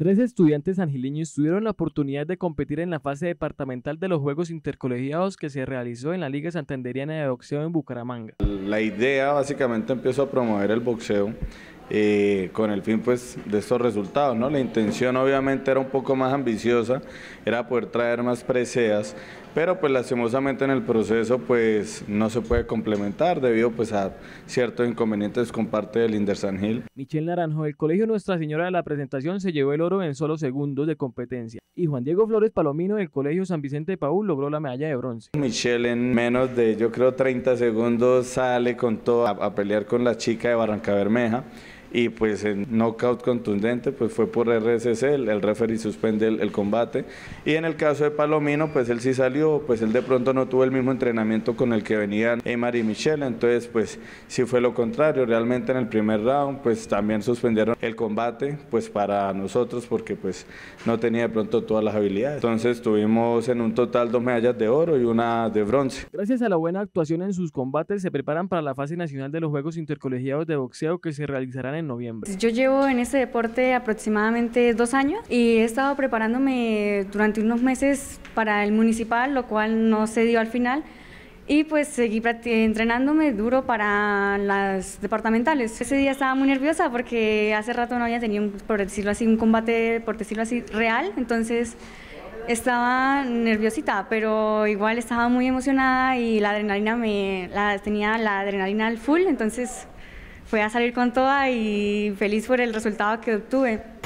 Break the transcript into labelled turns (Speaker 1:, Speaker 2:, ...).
Speaker 1: Tres estudiantes angileños tuvieron la oportunidad de competir en la fase departamental de los Juegos Intercolegiados que se realizó en la Liga Santanderiana de Boxeo en Bucaramanga.
Speaker 2: La idea básicamente empezó a promover el boxeo eh, con el fin pues de estos resultados. ¿no? La intención obviamente era un poco más ambiciosa, era poder traer más preseas, pero pues lastimosamente en el proceso pues no se puede complementar debido pues a ciertos inconvenientes con parte del Indersan Hill.
Speaker 1: Michel Naranjo, el Colegio Nuestra Señora de la Presentación se llevó el oro en solo segundos de competencia y Juan Diego Flores Palomino del Colegio San Vicente de Paúl logró la medalla de bronce.
Speaker 2: Michel en menos de yo creo 30 segundos sale con todo a, a pelear con la chica de Barranca Bermeja y pues en knockout contundente pues fue por RSC, el, referee suspende el, combate y en el caso de Palomino pues él sí salió, pues él de pronto no tuvo el mismo entrenamiento con el que venían Eymar y Michelle, entonces pues sí fue lo contrario, realmente en el primer round pues también suspendieron el combate pues para nosotros porque pues no tenía de pronto todas las habilidades, entonces tuvimos en un total dos medallas de oro y una de
Speaker 1: bronce. Gracias a la buena actuación en sus combates se preparan para la fase nacional de los Juegos Intercolegiados de Boxeo que se realizarán en en noviembre. Yo
Speaker 3: llevo en ese deporte aproximadamente dos años y he estado preparándome durante unos meses para el municipal, lo cual no se dio al final. Y pues seguí entrenándome duro para las departamentales. Ese día estaba muy nerviosa porque hace rato no había tenido, por decirlo así, un combate, por decirlo así, real. Entonces estaba nerviosita, pero igual estaba muy emocionada y la adrenalina me la tenía la adrenalina al full, entonces fue a salir con toda y feliz por el resultado que obtuve.